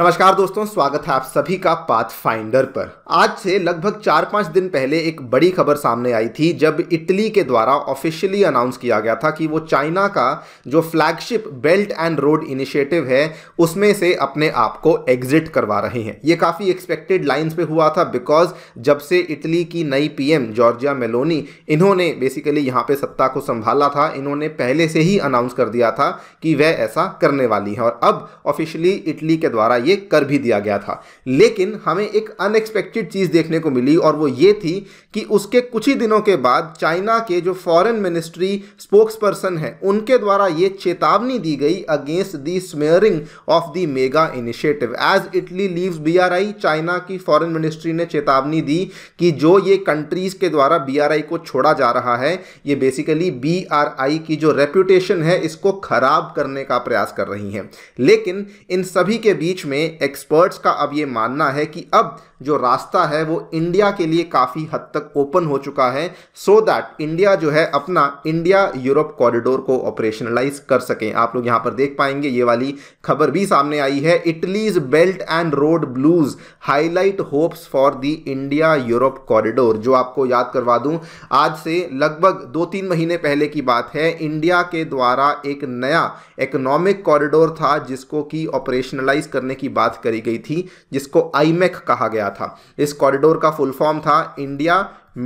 नमस्कार दोस्तों स्वागत है आप सभी का पाथ फाइंडर पर आज से लगभग चार पाँच दिन पहले एक बड़ी खबर सामने आई थी जब इटली के द्वारा ऑफिशियली अनाउंस किया गया था कि वो चाइना का जो flagship belt and road initiative है उसमें से अपने आप को एग्जिट करवा रहे हैं ये काफ़ी एक्सपेक्टेड लाइन्स पे हुआ था बिकॉज जब से इटली की नई पी जॉर्जिया मेलोनी इन्होंने बेसिकली यहाँ पर सत्ता को संभाला था इन्होंने पहले से ही अनाउंस कर दिया था कि वह ऐसा करने वाली हैं और अब ऑफिशियली इटली के द्वारा ये कर भी दिया गया था लेकिन हमें एक अनएक्सपेक्टेड चीज़ देखने को मिली और वो ये थी कि उसके कुछ ही दिनों के बाद चाइना के जो फॉरेन मिनिस्ट्री स्पोक्स पर्सन है उनके द्वारा ये चेतावनी दी गई against the smearing of the mega initiative as Italy leaves BRI China की फॉरेन मिनिस्ट्री ने चेतावनी दी कि जो ये कंट्रीज़ के द्वारा बीआरआई को छोड़ा जा रहा है ये बेसिकली बीआरआई की जो रेप्यूटेशन है इसको खराब करने का प्रयास कर रही हैं लेकिन इन सभी के बीच में में एक्सपर्ट्स का अब ये मानना है कि अब जो रास्ता है वो इंडिया के लिए काफ़ी हद तक ओपन हो चुका है सो so दैट इंडिया जो है अपना इंडिया यूरोप कॉरिडोर को ऑपरेशनलाइज कर सकें आप लोग यहाँ पर देख पाएंगे ये वाली खबर भी सामने आई है Italy's belt and road blues highlight hopes for the India Europe corridor जो आपको याद करवा दूँ आज से लगभग दो तीन महीने पहले की बात है इंडिया के द्वारा एक नया इकोनॉमिक कॉरिडोर था जिसको कि ऑपरेशनलाइज करने की बात करी गई थी जिसको आईमेक e कहा गया था इस कॉरिडोर का फुल फॉर्म था India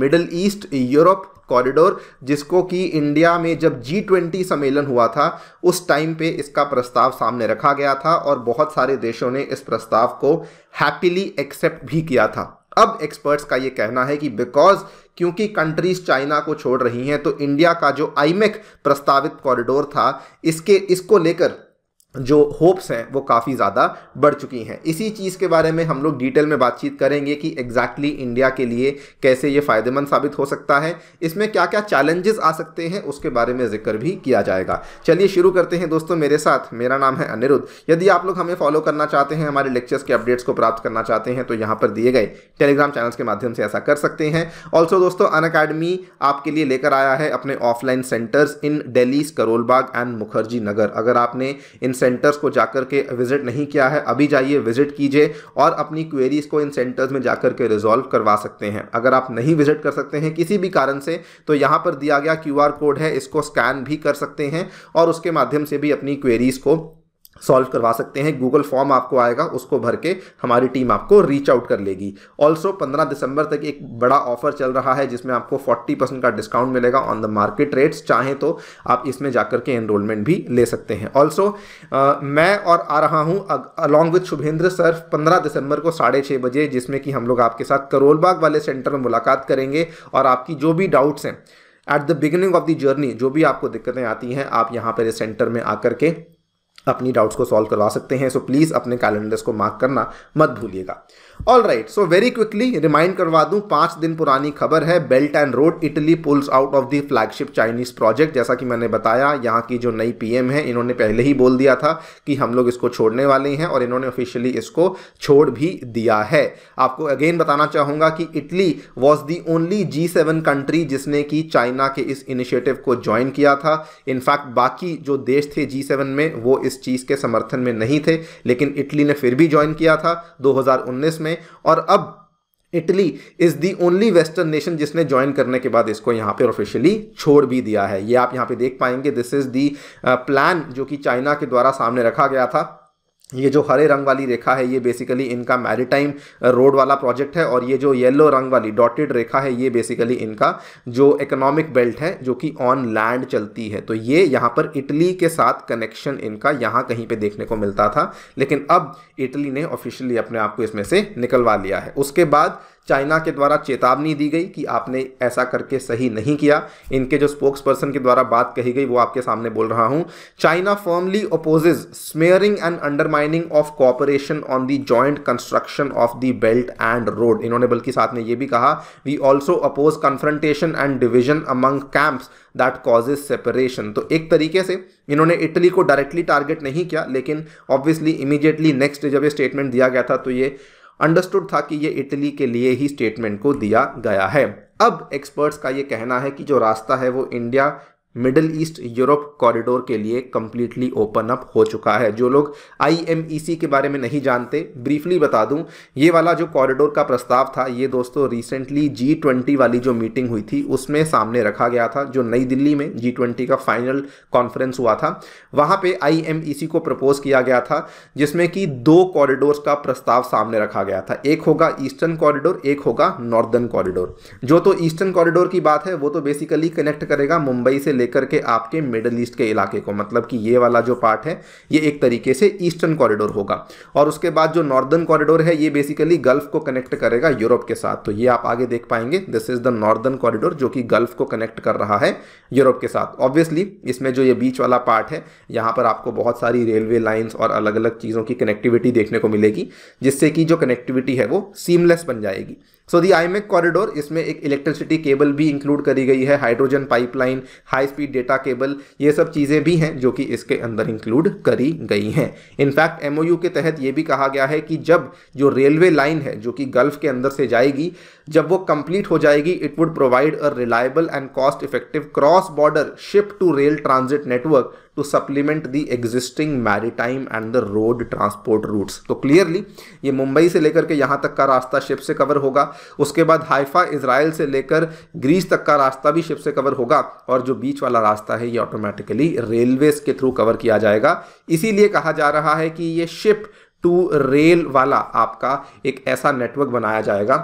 Middle East Europe corridor जिसको कि इंडिया में जब जी ट्वेंटी सम्मेलन हुआ था उस टाइम पे इसका प्रस्ताव सामने रखा गया था और बहुत सारे देशों ने इस प्रस्ताव को हैप्पीली एक्सेप्ट भी किया था अब एक्सपर्ट्स का ये कहना है कि बिकॉज क्योंकि कंट्रीज चाइना को छोड़ रही हैं तो इंडिया का जो आईमेक e प्रस्तावित कॉरिडोर था इसके इसको लेकर जो होप्स हैं वो काफ़ी ज़्यादा बढ़ चुकी हैं इसी चीज़ के बारे में हम लोग डिटेल में बातचीत करेंगे कि एग्जैक्टली exactly इंडिया के लिए कैसे ये फ़ायदेमंद साबित हो सकता है इसमें क्या क्या चैलेंजेस आ सकते हैं उसके बारे में जिक्र भी किया जाएगा चलिए शुरू करते हैं दोस्तों मेरे साथ मेरा नाम है अनिरुद्ध यदि आप लोग हमें फॉलो करना चाहते हैं हमारे लेक्चर्स के अपडेट्स को प्राप्त करना चाहते हैं तो यहाँ पर दिए गए टेलीग्राम चैनल्स के माध्यम से ऐसा कर सकते हैं ऑल्सो दोस्तों अन अकेडमी आपके लिए लेकर आया है अपने offline centres in Delhi's Karol Bagh and Mukherjee Nagar अगर आपने इन सेंटर्स को जाकर के विजिट नहीं किया है अभी जाइए विजिट कीजिए और अपनी क्वेरीज को इन सेंटर्स में जाकर के रिजॉल्व करवा सकते हैं अगर आप नहीं विजिट कर सकते हैं किसी भी कारण से तो यहाँ पर दिया गया क्यू कोड है इसको स्कैन भी कर सकते हैं और उसके माध्यम से भी अपनी क्वेरीज को सॉल्व करवा सकते हैं गूगल फॉर्म आपको आएगा उसको भर के हमारी टीम आपको रीच आउट कर लेगी ऑल्सो पंद्रह दिसंबर तक एक बड़ा ऑफर चल रहा है जिसमें आपको फोर्टी परसेंट का डिस्काउंट मिलेगा ऑन द मार्केट रेट्स चाहें तो आप इसमें जाकर के एनरोलमेंट भी ले सकते हैं ऑल्सो मैं और आ रहा हूँ अलॉन्ग विथ शुभेंद्र सर पंद्रह दिसंबर को साढ़े छः बजे जिसमें कि हम लोग आपके साथ करोलबाग वाले सेंटर में मुलाकात करेंगे और आपकी जो भी डाउट्स हैं at the beginning of the journey जो भी आपको दिक्कतें आती हैं आप यहाँ पर इस सेंटर में आकर के अपनी डाउट्स को सॉल्व करवा सकते हैं सो प्लीज़ अपने कैलेंडर्स को मार्क करना मत भूलिएगा all right so very quickly remind करवा दूं पांच दिन पुरानी खबर है belt and road Italy pulls out of the flagship Chinese project जैसा कि मैंने बताया यहाँ की जो नई पीएम है इन्होंने पहले ही बोल दिया था कि हम लोग इसको छोड़ने वाले हैं और इन्होंने ऑफिशियली इसको छोड़ भी दिया है आपको अगेन बताना चाहूँगा कि Italy was the only G seven country जिसने कि चाइना के इस इनिशिएटिव को ज्वाइन किया था इनफैक्ट बाकी जो देश थे जी सेवन में वो इस चीज़ के समर्थन में नहीं थे लेकिन इटली ने फिर भी ज्वाइन किया था दो में और अब Italy is the only western nation जिसने ज्वाइन करने के बाद इसको यहाँ पे ऑफिशियली छोड़ भी दिया है ये यह आप यहाँ पे देख पाएंगे दिस इज़ दी प्लान जो कि चाइना के द्वारा सामने रखा गया था ये जो हरे रंग वाली रेखा है ये बेसिकली इनका मैरिटाइम रोड वाला प्रोजेक्ट है और ये जो येलो रंग वाली डॉटेड रेखा है ये बेसिकली इनका जो इकोनॉमिक बेल्ट है जो कि ऑन लैंड चलती है तो ये यहाँ पर इटली के साथ कनेक्शन इनका यहाँ कहीं पे देखने को मिलता था लेकिन अब इटली ने ऑफिशियली अपने आप को इसमें से निकलवा लिया है उसके बाद चाइना के द्वारा चेतावनी दी गई कि आपने ऐसा करके सही नहीं किया इनके जो स्पोक्स पर्सन के द्वारा बात कही गई वो आपके सामने बोल रहा हूँ China firmly opposes smearing and undermine outlining of cooperation on the joint construction of the belt and road इन्होंने बल्कि साथ में ये भी कहा we also oppose confrontation and division among camps that causes separation तो एक तरीके से इन्होंने इटली को डायरेक्टली टारगेट नहीं किया लेकिन ऑब्वियसली इमीडिएटली नेक्स्ट जब ये स्टेटमेंट दिया गया था तो ये अंडरस्टूड था कि ये इटली के लिए ही स्टेटमेंट को दिया गया है अब एक्सपर्ट्स का ये कहना है कि जो रास्ता है वो India Middle East Europe corridor के लिए कम्प्लीटली ओपन अप हो चुका है जो लोग आईएमईसी e के बारे में नहीं जानते ब्रीफली बता दूं ये वाला जो कॉरिडोर का प्रस्ताव था ये दोस्तों रिसेंटली जी ट्वेंटी वाली जो मीटिंग हुई थी उसमें सामने रखा गया था जो नई दिल्ली में जी ट्वेंटी का फाइनल कॉन्फ्रेंस हुआ था वहाँ पर आई e को प्रपोज किया गया था जिसमें कि दो कॉरिडोर का प्रस्ताव सामने रखा गया था एक होगा ईस्टर्न कॉरिडोर एक होगा नॉर्दर्न कॉरिडोर जो तो ईस्टर्न कॉरिडोर की बात है वो तो बेसिकली कनेक्ट करेगा मुंबई से लेकर के आपके मिडल ईस्ट के इलाके को मतलब कि ये वाला जो पार्ट है ये एक तरीके से ईस्टर्न कॉरिडोर होगा और उसके बाद जो नॉर्दर्न कॉरिडोर है ये बेसिकली गल्फ को कनेक्ट करेगा यूरोप के साथ तो ये आप आगे देख पाएंगे this is the northern corridor जो कि गल्फ को कनेक्ट कर रहा है यूरोप के साथ ऑब्वियसली इसमें जो ये बीच वाला पार्ट है यहाँ पर आपको बहुत सारी रेलवे लाइन्स और अलग अलग चीज़ों की कनेक्टिविटी देखने को मिलेगी जिससे कि जो कनेक्टिविटी है वो सीमलेस बन जाएगी सो दी आईमेक कॉरिडोर इसमें एक इलेक्ट्रिसिटी केबल भी इंक्लूड करी गई है hydrogen pipeline high speed data cable ये सब चीज़ें भी हैं जो कि इसके अंदर इंक्लूड करी गई हैं इनफैक्ट एम के तहत ये भी कहा गया है कि जब जो रेलवे लाइन है जो कि गल्फ के अंदर से जाएगी जब वो कंप्लीट हो जाएगी it would provide a reliable and cost effective cross border ship to rail transit network to supplement the existing maritime and the road transport routes. तो clearly ये मुंबई से लेकर के यहाँ तक का रास्ता शिप से कवर होगा उसके बाद हाइफा इसराइल से लेकर ग्रीस तक का रास्ता भी शिप से कवर होगा और जो बीच वाला रास्ता है ये ऑटोमेटिकली रेलवेज के थ्रू कवर किया जाएगा इसीलिए कहा जा रहा है कि ये शिप टू रेल वाला आपका एक ऐसा नेटवर्क बनाया जाएगा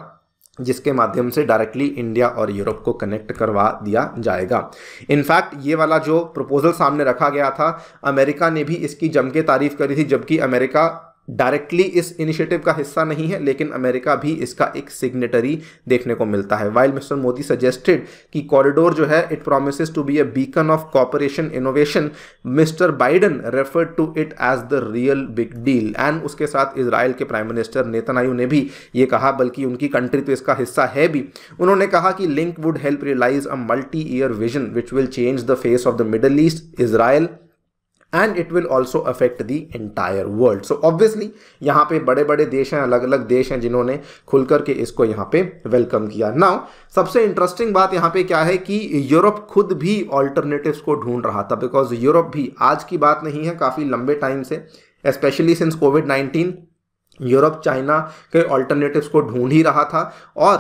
जिसके माध्यम से डायरेक्टली इंडिया और यूरोप को कनेक्ट करवा दिया जाएगा इनफैक्ट ये वाला जो प्रपोजल सामने रखा गया था अमेरिका ने भी इसकी जम के तारीफ करी थी जबकि अमेरिका डायरेक्टली इस इनिशिएटिव का हिस्सा नहीं है लेकिन अमेरिका भी इसका एक सिग्नेटरी देखने को मिलता है वाइल मिस्टर मोदी सजेस्टेड कि कॉरिडोर जो है it promise to be a beacon of cooperation innovation mister Biden refer to it as the real big deal and उसके साथ इसराइल के प्राइम मिनिस्टर नेतनायू ने भी ये कहा बल्कि उनकी कंट्री तो इसका हिस्सा है भी उन्होंने कहा कि link would help realise a multi year vision which will change the face of the Middle East Israel and it will also affect the entire world so obviously यहाँ पे बड़े बड़े देश हैं अलग अलग देश हैं जिन्होंने खुल के इसको यहाँ पे वेलकम किया नाउ सबसे इंटरेस्टिंग बात यहाँ पे क्या है कि यूरोप खुद भी ऑल्टरनेटिवस को ढूंढ रहा था बिकॉज यूरोप भी आज की बात नहीं है काफ़ी लंबे टाइम से specially since Covid nineteen Europe China के ऑल्टरनेटिव्स को ढूंढ ही रहा था और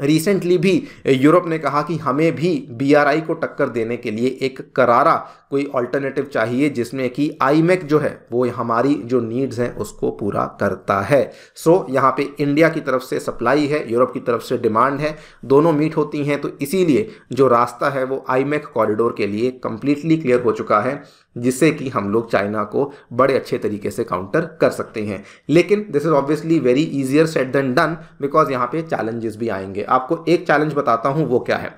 रिसेंटली भी यूरोप ने कहा कि हमें भी बीआरआई को टक्कर देने के लिए एक करारा कोई अल्टरनेटिव चाहिए जिसमें कि आईमेक e जो है वो हमारी जो नीड्स हैं उसको पूरा करता है सो so, यहाँ पे इंडिया की तरफ से सप्लाई है यूरोप की तरफ से डिमांड है दोनों मीट होती हैं तो इसीलिए जो रास्ता है वो आईमेक कॉरिडोर e के लिए कम्प्लीटली क्लियर हो चुका है जिससे कि हम लोग चाइना को बड़े अच्छे तरीके से काउंटर कर सकते हैं लेकिन this is obviously very easier said than done because यहाँ पे चैलेंजेस भी आएंगे आपको एक चैलेंज बताता हूं वो क्या है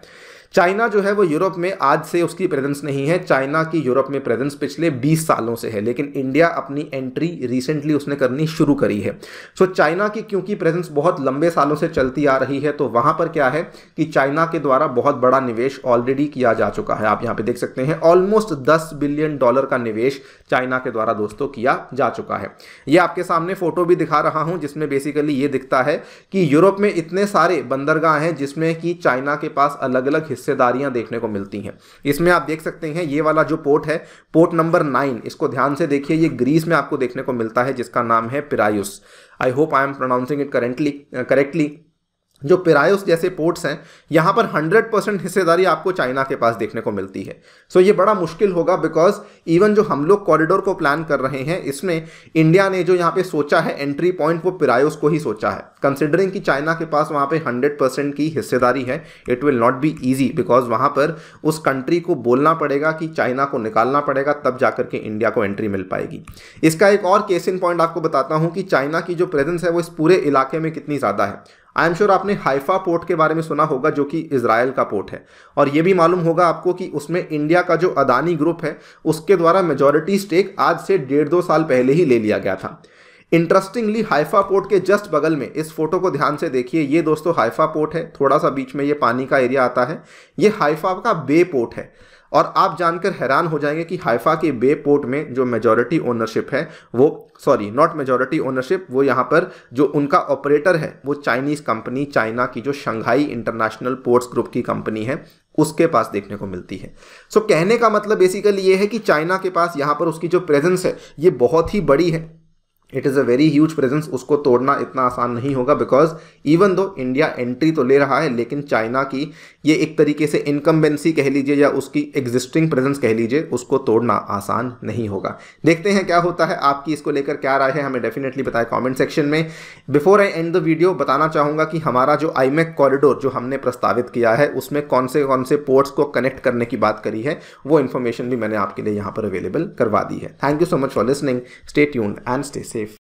चाइना जो है वो यूरोप में आज से उसकी प्रेजेंस नहीं है चाइना की यूरोप में प्रेजेंस पिछले 20 सालों से है लेकिन इंडिया अपनी एंट्री रिसेंटली उसने करनी शुरू करी है सो so, चाइना की क्योंकि प्रेजेंस बहुत लंबे सालों से चलती आ रही है तो वहां पर क्या है कि चाइना के द्वारा बहुत बड़ा निवेश ऑलरेडी किया जा चुका है आप यहाँ पर देख सकते हैं ऑलमोस्ट दस बिलियन डॉलर का निवेश चाइना के द्वारा दोस्तों किया जा चुका है ये आपके सामने फोटो भी दिखा रहा हूं जिसमें बेसिकली ये दिखता है कि यूरोप में इतने सारे बंदरगाह हैं जिसमें कि चाइना के पास अलग अलग हिस्से हिस्सेदारियां देखने को मिलती हैं इसमें आप देख सकते हैं ये वाला जो पोर्ट है पोर्ट नंबर नाइन इसको ध्यान से देखिए ये ग्रीस में आपको देखने को मिलता है जिसका नाम है Piraeus I hope I am pronouncing it currently correctly जो पेरायोस जैसे पोर्ट्स हैं यहाँ पर 100 परसेंट हिस्सेदारी आपको चाइना के पास देखने को मिलती है सो so ये बड़ा मुश्किल होगा बिकॉज इवन जो हम लोग कॉरिडोर को प्लान कर रहे हैं इसमें इंडिया ने जो यहाँ पे सोचा है एंट्री पॉइंट वो पेरायोस को ही सोचा है कंसिडरिंग कि चाइना के पास वहाँ पे हंड्रेड परसेंट की हिस्सेदारी है it will not be easy because वहाँ पर उस कंट्री को बोलना पड़ेगा कि चाइना को निकालना पड़ेगा तब जाकर के इंडिया को एंट्री मिल पाएगी इसका एक और केस इन पॉइंट आपको बताता हूँ कि चाइना की जो प्रेजेंस है वो इस पूरे इलाके में कितनी ज़्यादा है आई एम श्योर आपने हाइफा पोर्ट के बारे में सुना होगा जो कि इसराइल का पोर्ट है और ये भी मालूम होगा आपको कि उसमें इंडिया का जो अदानी ग्रुप है उसके द्वारा मेजोरिटी स्टेक आज से डेढ़ दो साल पहले ही ले लिया गया था इंटरेस्टिंगली हाइफा पोर्ट के जस्ट बगल में इस फोटो को ध्यान से देखिए ये दोस्तों हाइफा पोर्ट है थोड़ा सा बीच में ये पानी का एरिया आता है ये हाइफा का बे पोर्ट है और आप जानकर हैरान हो जाएंगे कि हाइफा के बे पोर्ट में जो मेजोरिटी ओनरशिप है वो सॉरी नॉट मेजोरिटी ओनरशिप वो यहाँ पर जो उनका ऑपरेटर है वो चाइनीज़ कंपनी चाइना की जो शंघाई इंटरनेशनल पोर्ट्स ग्रुप की कंपनी है उसके पास देखने को मिलती है सो so, कहने का मतलब बेसिकली ये है कि चाइना के पास यहाँ पर उसकी जो प्रेजेंस है ये बहुत ही बड़ी है it is a very huge presence उसको तोड़ना इतना आसान नहीं होगा because even though India entry तो ले रहा है लेकिन चाइना की ये एक तरीके से इनकम्बेंसी कह लीजिए या उसकी एग्जिस्टिंग प्रेजेंस कह लीजिए उसको तोड़ना आसान नहीं होगा देखते हैं क्या होता है आपकी इसको लेकर क्या राय है हमें डेफिनेटली बताएं कॉमेंट सेक्शन में before I end the video बताना चाहूँगा कि हमारा जो आईमेक कॉरिडोर जो हमने प्रस्तावित किया है उसमें कौन से कौन से पोर्ट्स को कनेक्ट करने की बात करी है वो इन्फॉर्मेशन भी मैंने आपके लिए यहाँ पर अवेलेबल करवा दी है thank you so much for listening stay tune and stay safe